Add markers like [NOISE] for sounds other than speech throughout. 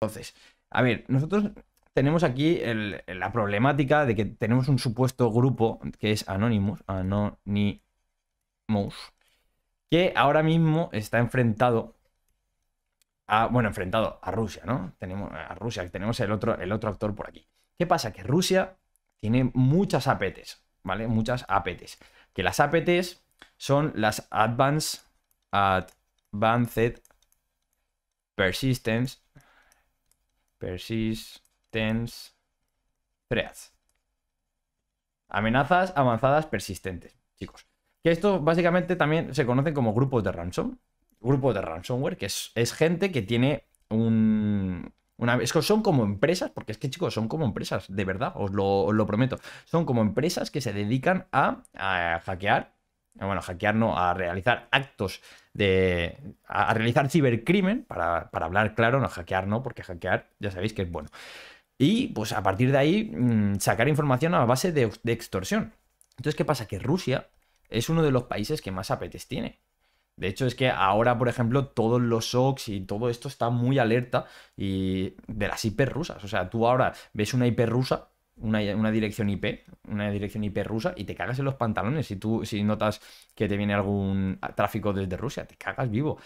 Entonces, a ver, nosotros tenemos aquí la problemática de que tenemos un supuesto grupo que es Anonymous, Anonymous, que ahora mismo está enfrentado a, bueno, enfrentado a Rusia, ¿no? Tenemos a Rusia, tenemos el otro, el otro actor por aquí. ¿Qué pasa? Que Rusia tiene muchas APTs, ¿vale? Muchas APTs. Que las APTs son las Advanced, Advanced Persistence Persist, tense, threats. Amenazas avanzadas persistentes, chicos. Que esto básicamente también se conocen como grupos de ransom. Grupos de ransomware, que es, gente que tiene un, una, es que son como empresas, porque es que chicos, son como empresas, de verdad, os lo, prometo. Son como empresas que se dedican a, a hackear bueno, hackear no, a realizar actos de. a, realizar cibercrimen, para, hablar claro, no hackear no, porque hackear ya sabéis que es bueno. Y pues a partir de ahí mm, sacar información a base de, extorsión. Entonces, ¿qué pasa? Que Rusia es uno de los países que más apetes tiene. De hecho, es que ahora, por ejemplo, todos los SOCs y todo esto está muy alerta y de las hiperrusas. O sea, tú ahora ves una hiperrusa una, dirección IP, una dirección IP rusa, y te cagas en los pantalones. Si tú si notas que te viene algún tráfico desde Rusia, te cagas vivo.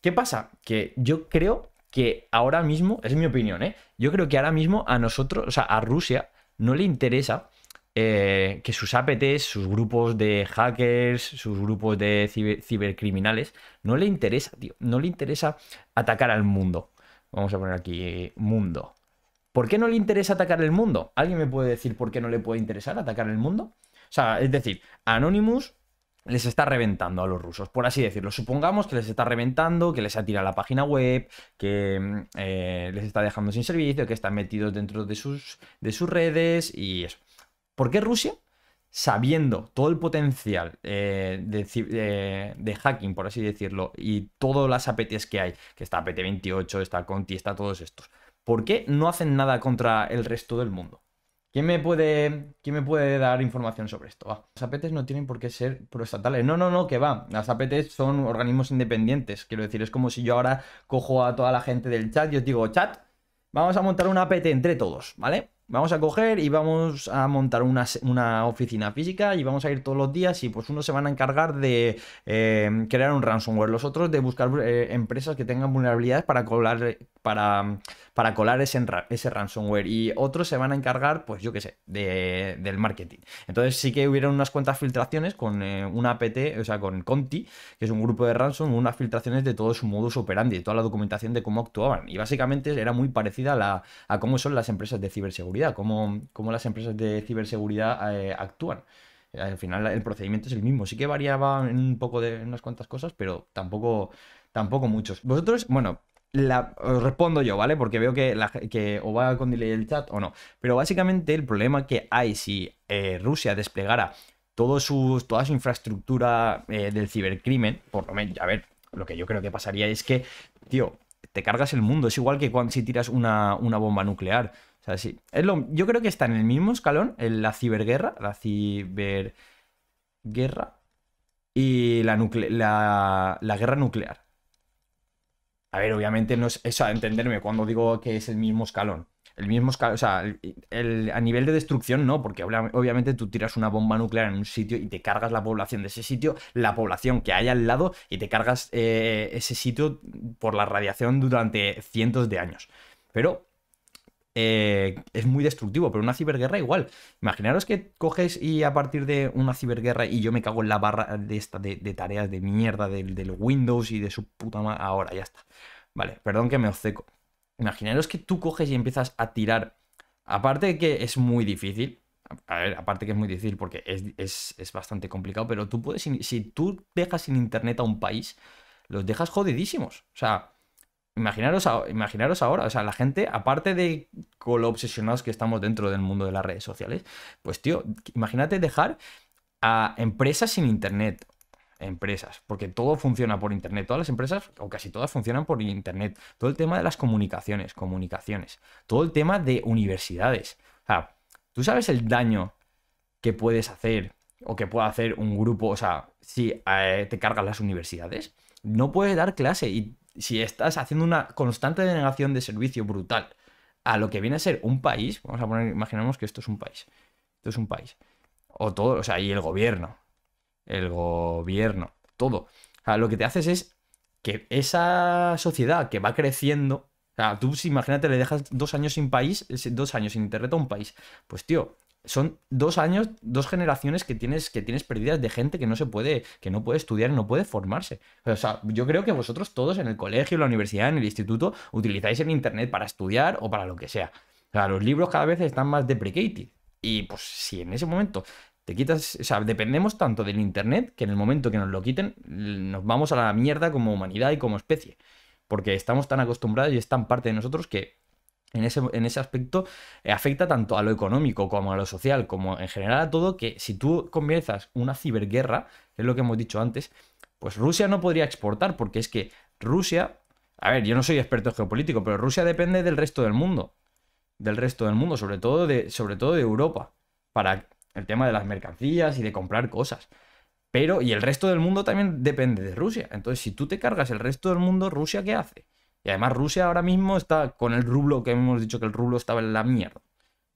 ¿Qué pasa? Que yo creo que ahora mismo, es mi opinión, ¿eh? yo creo que ahora mismo a nosotros, o sea, a Rusia no le interesa eh, que sus APTs, sus grupos de hackers, sus grupos de cibercriminales, no le interesa, tío, no le interesa atacar al mundo. Vamos a poner aquí eh, mundo. ¿Por qué no le interesa atacar el mundo? ¿Alguien me puede decir por qué no le puede interesar atacar el mundo? O sea, es decir, Anonymous les está reventando a los rusos, por así decirlo. Supongamos que les está reventando, que les ha tirado la página web, que mm, eh, les está dejando sin servicio, que están metidos dentro de sus, de sus redes y eso. ¿Por qué Rusia, sabiendo todo el potencial eh, de, hacking, por así decirlo, y todas las APTs que hay, que está APT-28, está Conti, está todos estos, ¿por qué no hacen nada contra el resto del mundo? ¿Quién me puede, quién me puede dar información sobre esto? las APTs no tienen por qué ser proestatales. No, no, no, que va. Las APTs son organismos independientes. Quiero decir, es como si yo ahora cojo a toda la gente del chat y os digo, chat, vamos a montar una APT entre todos, ¿vale? Vamos a coger y vamos a montar una, oficina física y vamos a ir todos los días y pues unos se van a encargar de eh, crear un ransomware, los otros de buscar eh, empresas que tengan vulnerabilidades para cobrar, para, para colar ese, ese, ransomware y otros se van a encargar, pues yo qué sé, del marketing. Entonces sí que hubieron unas cuantas filtraciones con un eh, una APT, o sea, con Conti, que es un grupo de ransom, unas filtraciones de todo su modus operandi, de toda la documentación de cómo actuaban. Y básicamente era muy parecida a, a cómo son las empresas de ciberseguridad, cómo, las empresas de ciberseguridad eh, actúan al final el procedimiento es el mismo. Sí que variaba un poco de unas cuantas cosas, pero tampoco, tampoco muchos. Vosotros, bueno, la, respondo yo, ¿vale? Porque veo que, o va con delay el chat o no. Pero básicamente el problema que hay si eh, Rusia desplegara su, toda su infraestructura eh, del cibercrimen, por lo menos, a ver, lo que yo creo que pasaría es que, tío, te cargas el mundo. Es igual que cuando si tiras una, bomba nuclear. O sea, sí. yo creo que está en el mismo escalón, la ciberguerra, la ciberguerra y la, la guerra nuclear. A ver, obviamente no es eso a entenderme cuando digo que es el mismo escalón. El mismo escalón, o sea, a nivel de destrucción no, porque obviamente tú tiras una bomba nuclear en un sitio y te cargas la población de ese sitio, la población que hay al lado y te cargas eh, ese sitio por la radiación durante cientos de años. Pero eh, es muy destructivo, pero una ciberguerra igual. Imaginaros que coges y a partir de una ciberguerra y yo me cago en la barra de esta de, tareas de mierda del, Windows y de su puta madre. Ahora ya está. Vale, perdón que me obceco. Imaginaros que tú coges y empiezas a tirar. Aparte que es muy difícil, a ver, aparte que es muy difícil porque es, es, bastante complicado, pero tú puedes, si tú dejas sin internet a un país, los dejas jodidísimos. O sea, Imaginaros, imaginaros ahora, o sea, la gente, aparte de con lo obsesionados que estamos dentro del mundo de las redes sociales, pues tío, imagínate dejar a empresas sin internet empresas, porque todo funciona por Internet, todas las empresas, o casi todas, funcionan por Internet. Todo el tema de las comunicaciones, comunicaciones, todo el tema de universidades. O sea, tú sabes el daño que puedes hacer o que puede hacer un grupo, o sea, si eh, te cargan las universidades, no puedes dar clase y si estás haciendo una constante denegación de servicio brutal a lo que viene a ser un país, vamos a poner, imaginemos que esto es un país, esto es un país, o todo, o sea, y el gobierno, el gobierno, todo. O sea, lo que te haces es que esa sociedad que va creciendo, o sea, tú imagínate, le dejas dos años sin país, dos años sin internet a un país, pues tío, son dos años, dos generaciones que tienes, que tienes perdidas de gente que no se puede, que no puede estudiar no puede formarse. O sea, yo creo que vosotros todos en el colegio, en la universidad, en el instituto, utilizáis el internet para estudiar o para lo que sea. O sea, los libros cada vez están más deprecated. Y pues si en ese momento te quitas, o sea, dependemos tanto del internet que en el momento que nos lo quiten, nos vamos a la mierda como humanidad y como especie. Porque estamos tan acostumbrados y es tan parte de nosotros que en ese, en ese aspecto eh, afecta tanto a lo económico como a lo social, como en general a todo, que si tú comienzas una ciberguerra, que es lo que hemos dicho antes, pues Rusia no podría exportar, porque es que Rusia, a ver, yo no soy experto geopolítico, pero Rusia depende del resto del mundo, del resto del mundo, sobre todo de, sobre todo de Europa, para el tema de las mercancías y de comprar cosas. Pero, y el resto del mundo también depende de Rusia. Entonces, si tú te cargas el resto del mundo, ¿Rusia qué hace? Y además Rusia ahora mismo está con el rublo, que hemos dicho que el rublo estaba en la mierda.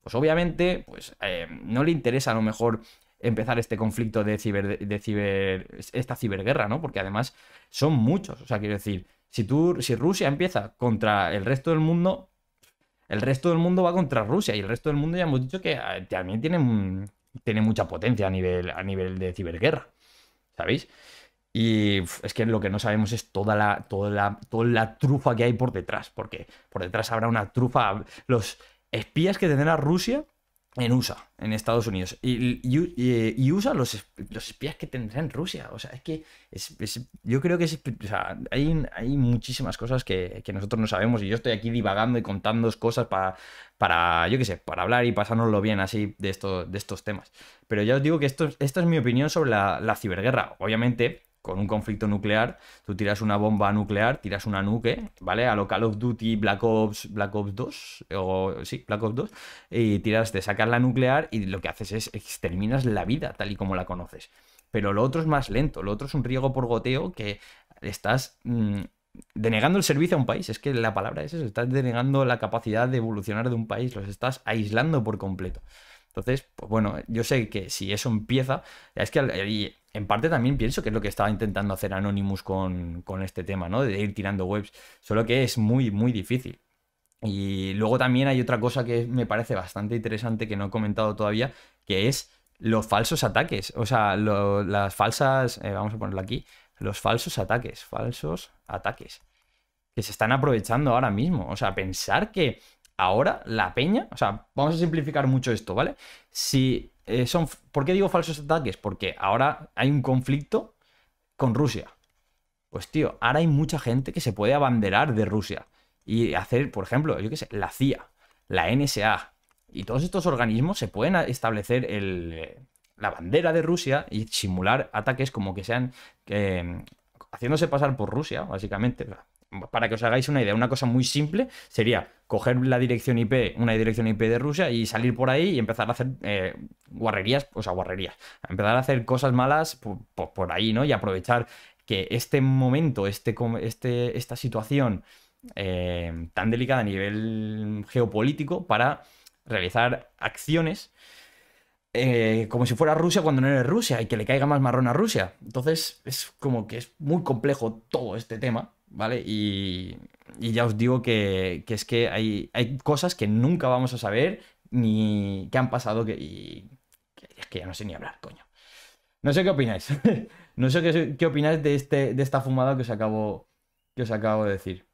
Pues obviamente, pues eh, no le interesa a lo mejor empezar este conflicto de ciber, de ciber, esta ciberguerra, ¿no? Porque además son muchos. O sea, quiero decir, si tú, si Rusia empieza contra el resto del mundo, el resto del mundo va contra Rusia y el resto del mundo ya hemos dicho que eh, también tiene, tiene mucha potencia a nivel, a nivel de ciberguerra, ¿sabéis? Y es que lo que no sabemos es toda la, toda la, toda la trufa que hay por detrás, porque por detrás habrá una trufa. Los espías que tendrá Rusia en USA, en Estados Unidos. Y, y, USA, los, espías que tendrá en Rusia. O sea, es que yo creo que hay, hay, muchísimas cosas que, nosotros no sabemos. Y yo estoy aquí divagando y contando cosas para, para yo qué sé, para hablar y pasárnoslo bien así de, esto, de estos temas. Pero ya os digo que esto, esta es mi opinión sobre la, la ciberguerra. Obviamente, con un conflicto nuclear, tú tiras una bomba nuclear, tiras una nuque, ¿vale? A local Call of Duty Black Ops, Black Ops 2, o sí, Black Ops 2, y tiras, de sacas la nuclear y lo que haces es exterminas la vida tal y como la conoces. Pero lo otro es más lento, lo otro es un riego por goteo que estás mm, denegando el servicio a un país, es que la palabra es eso, estás denegando la capacidad de evolucionar de un país, los estás aislando por completo. Entonces, pues bueno, yo sé que si eso empieza, es que en parte también pienso que es lo que estaba intentando hacer Anonymous con, este tema, ¿no? De ir tirando webs, solo que es muy, muy difícil. Y luego también hay otra cosa que me parece bastante interesante que no he comentado todavía, que es los falsos ataques. O sea, las falsas, eh, vamos a ponerlo aquí, los falsos ataques, falsos ataques, que se están aprovechando ahora mismo. O sea, pensar que ahora la peña, o sea, vamos a simplificar mucho esto, ¿vale? Si eh, ¿Por qué digo falsos ataques? Porque ahora hay un conflicto con Rusia. Pues tío, ahora hay mucha gente que se puede abanderar de Rusia y hacer, por ejemplo, yo qué sé, la CIA, la NSA y todos estos organismos se pueden establecer eh, la bandera de Rusia y simular ataques como que sean em, haciéndose pasar por Rusia, básicamente, para que os hagáis una idea, una cosa muy simple sería coger la dirección IP, una dirección IP de Rusia y salir por ahí y empezar a hacer eh, guarrerías, o sea, guarrerías, empezar a hacer cosas malas por, ahí, ¿no? Y aprovechar que este momento, este, este esta situación eh, tan delicada a nivel geopolítico para realizar acciones eh, como si fuera Rusia cuando no eres Rusia y que le caiga más marrón a Rusia. Entonces es como que es muy complejo todo este tema ¿vale? Y, ya os digo que, que es que hay, cosas que nunca vamos a saber ni que han pasado que, y, que es que ya no sé ni hablar, coño. No sé qué opináis. [LAUGHS] no sé qué, opináis de, este, de esta fumada que que os acabo de decir.